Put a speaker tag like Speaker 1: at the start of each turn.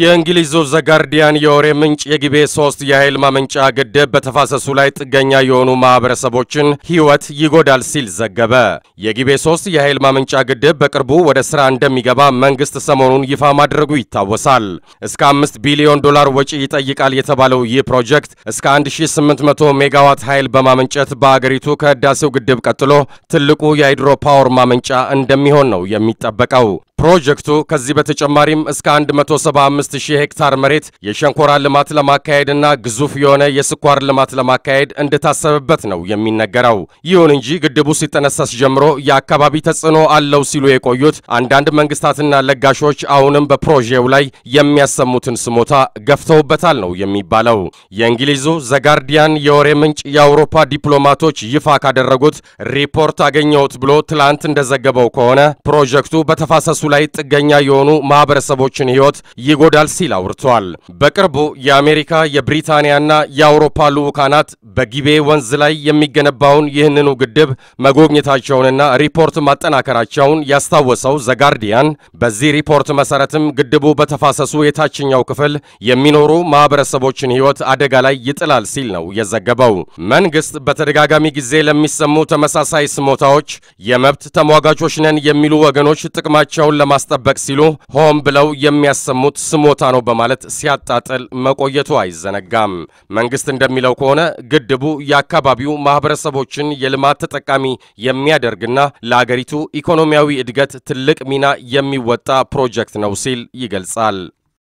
Speaker 1: የእንግሊዙ ጋርዲያን የወሬ ምንጭ የጊቤ ሶስት የኃይል ማመንጫ ግድብ በተፋሰሱ ላይ ጥገኛ የሆኑ ማህበረሰቦችን ሕይወት ይጎዳል ሲል ዘገበ። የጊቤ ሶስት የኃይል ማመንጫ ግድብ በቅርቡ ወደ ስራ እንደሚገባ መንግስት ሰሞኑን ይፋ ማድረጉ ይታወሳል። እስከ አምስት ቢሊዮን ዶላር ወጪ ይጠይቃል የተባለው ይህ ፕሮጀክት እስከ 1800 ሜጋዋት ኃይል በማመንጨት በአገሪቱ ከህዳሴው ግድብ ቀጥሎ ትልቁ የሃይድሮ ፓወር ማመንጫ እንደሚሆን ነው የሚጠበቀው። ፕሮጀክቱ ከዚህ በተጨማሪም እስከ 175 ሺህ ሄክታር መሬት የሸንኮራ ልማት ለማካሄድና ግዙፍ የሆነ የስኳር ልማት ለማካሄድ እንደታሰበበት ነው የሚነገረው። ይሁን እንጂ ግድቡ ሲጠነሰስ ጀምሮ የአካባቢ ተጽዕኖ አለው ሲሉ የቆዩት አንዳንድ መንግስታትና ለጋሾች አሁንም በፕሮጀው ላይ የሚያሰሙትን ስሞታ ገፍተውበታል ነው የሚባለው። የእንግሊዙ ዘጋርዲያን የወሬ ምንጭ የአውሮፓ ዲፕሎማቶች ይፋ ካደረጉት ሪፖርት አገኘሁት ብሎ ትላንት እንደዘገበው ከሆነ ፕሮጀክቱ በተፋሰሱ ላይ ጥገኛ የሆኑ ማህበረሰቦችን ሕይወት ይጎዳል ሲል አውርቷል። በቅርቡ የአሜሪካ የብሪታንያና የአውሮፓ ልዑካናት በጊቤ ወንዝ ላይ የሚገነባውን ይህንኑ ግድብ መጎብኘታቸውንና ሪፖርት ማጠናከራቸውን ያስታወሰው ዘጋርዲያን በዚህ ሪፖርት መሰረትም ግድቡ በተፋሰሱ የታችኛው ክፍል የሚኖሩ ማህበረሰቦችን ሕይወት አደጋ ላይ ይጥላል ሲል ነው የዘገበው። መንግስት በተደጋጋሚ ጊዜ ለሚሰሙ ተመሳሳይ ስሞታዎች የመብት ተሟጋቾች ነን የሚሉ ወገኖች ጥቅማቸውን ለማስጠበቅ ሲሉ ሆን ብለው የሚያሰሙት ስሞታ ነው በማለት ሲያጣጥል መቆየቱ አይዘነጋም። መንግስት እንደሚለው ከሆነ ግድቡ የአካባቢው ማህበረሰቦችን የልማት ተጠቃሚ የሚያደርግና ለአገሪቱ ኢኮኖሚያዊ እድገት ትልቅ ሚና የሚወጣ ፕሮጀክት ነው ሲል ይገልጻል።